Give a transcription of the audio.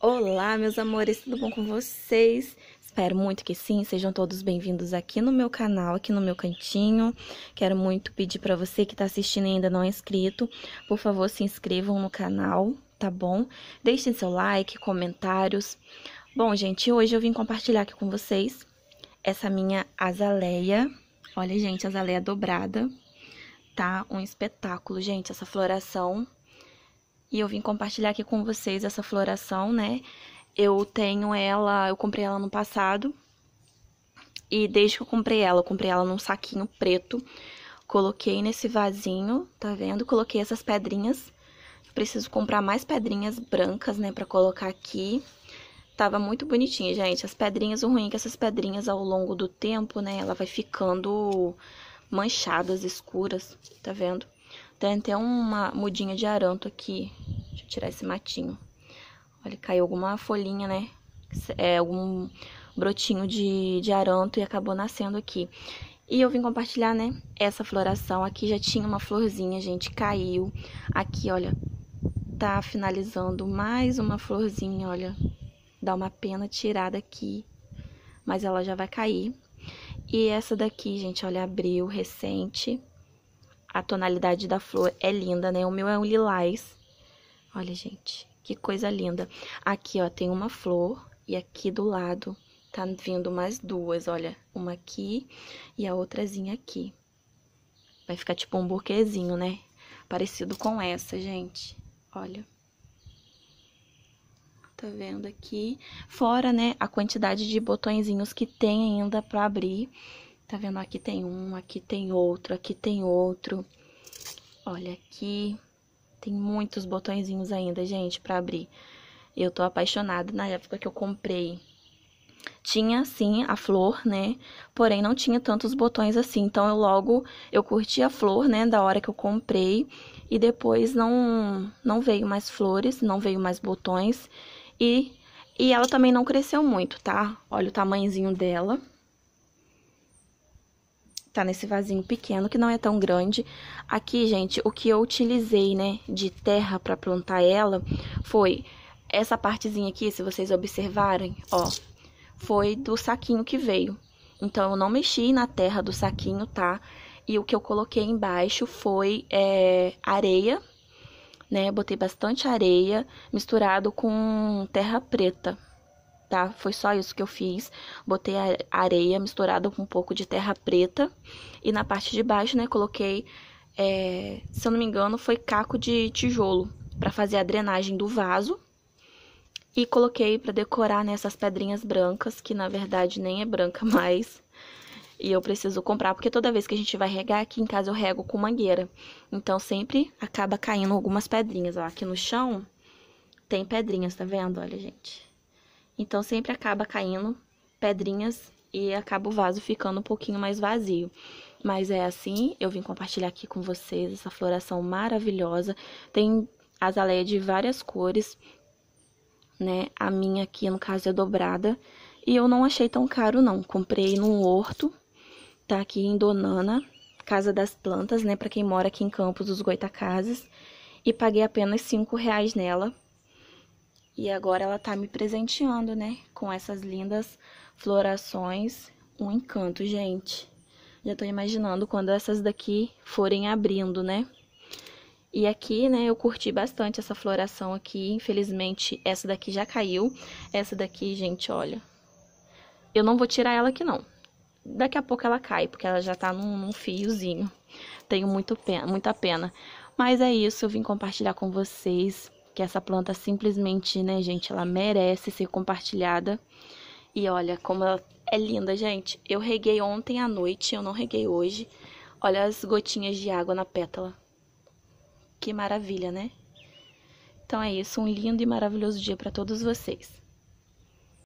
Olá, meus amores, tudo bom com vocês? Espero muito que sim, sejam todos bem-vindos aqui no meu canal, aqui no meu cantinho. Quero muito pedir para você que está assistindo e ainda não é inscrito, por favor, se inscrevam no canal, tá bom? Deixem seu like, comentários. Bom, gente, hoje eu vim compartilhar aqui com vocês essa minha azaleia. Olha, gente, azaleia dobrada, tá? Um espetáculo, gente, essa floração e eu vim compartilhar aqui com vocês essa floração, né? Eu tenho ela, eu comprei ela no passado. E desde que eu comprei ela, eu comprei ela num saquinho preto. Coloquei nesse vasinho, tá vendo? Coloquei essas pedrinhas. Eu preciso comprar mais pedrinhas brancas, né, pra colocar aqui. Tava muito bonitinha, gente. As pedrinhas, o ruim é que essas pedrinhas ao longo do tempo, né, ela vai ficando manchadas, escuras, tá vendo? Tem até uma mudinha de aranto aqui. Deixa eu tirar esse matinho. Olha, caiu alguma folhinha, né? É, algum brotinho de, de aranto e acabou nascendo aqui. E eu vim compartilhar, né, essa floração. Aqui já tinha uma florzinha, gente, caiu. Aqui, olha, tá finalizando mais uma florzinha, olha. Dá uma pena tirar daqui, mas ela já vai cair. E essa daqui, gente, olha, abriu recente. A tonalidade da flor é linda, né? O meu é um lilás. Olha, gente, que coisa linda. Aqui, ó, tem uma flor e aqui do lado tá vindo mais duas, olha. Uma aqui e a outrazinha aqui. Vai ficar tipo um buquezinho, né? Parecido com essa, gente. Olha. Tá vendo aqui? Fora, né, a quantidade de botõezinhos que tem ainda pra abrir. Tá vendo? Aqui tem um, aqui tem outro, aqui tem outro. Olha aqui. Tem muitos botõezinhos ainda, gente, pra abrir. Eu tô apaixonada. Na época que eu comprei, tinha, sim, a flor, né? Porém, não tinha tantos botões assim. Então, eu logo... Eu curti a flor, né? Da hora que eu comprei. E depois não, não veio mais flores, não veio mais botões. E, e ela também não cresceu muito, tá? Olha o tamanhozinho dela tá nesse vasinho pequeno, que não é tão grande. Aqui, gente, o que eu utilizei, né, de terra para plantar ela foi essa partezinha aqui, se vocês observarem, ó, foi do saquinho que veio. Então, eu não mexi na terra do saquinho, tá? E o que eu coloquei embaixo foi é, areia, né? Botei bastante areia misturado com terra preta tá? Foi só isso que eu fiz. Botei areia misturada com um pouco de terra preta. E na parte de baixo, né, coloquei, é, se eu não me engano, foi caco de tijolo para fazer a drenagem do vaso. E coloquei para decorar nessas né, pedrinhas brancas, que na verdade nem é branca mais. E eu preciso comprar, porque toda vez que a gente vai regar aqui em casa eu rego com mangueira. Então sempre acaba caindo algumas pedrinhas. Ó, aqui no chão tem pedrinhas, tá vendo? Olha, gente. Então sempre acaba caindo pedrinhas e acaba o vaso ficando um pouquinho mais vazio. Mas é assim, eu vim compartilhar aqui com vocês essa floração maravilhosa. Tem azaleia de várias cores, né? A minha aqui, no caso, é dobrada. E eu não achei tão caro, não. Comprei num horto, tá aqui em Donana, Casa das Plantas, né? Pra quem mora aqui em Campos dos Goitacazes. E paguei apenas 5 reais nela, e agora ela tá me presenteando, né? Com essas lindas florações. Um encanto, gente. Já tô imaginando quando essas daqui forem abrindo, né? E aqui, né, eu curti bastante essa floração aqui. Infelizmente, essa daqui já caiu. Essa daqui, gente, olha. Eu não vou tirar ela aqui, não. Daqui a pouco ela cai, porque ela já tá num, num fiozinho. Tenho muito pena, muita pena. Mas é isso, eu vim compartilhar com vocês que essa planta simplesmente, né, gente, ela merece ser compartilhada. E olha como ela é linda, gente. Eu reguei ontem à noite, eu não reguei hoje. Olha as gotinhas de água na pétala. Que maravilha, né? Então é isso, um lindo e maravilhoso dia para todos vocês.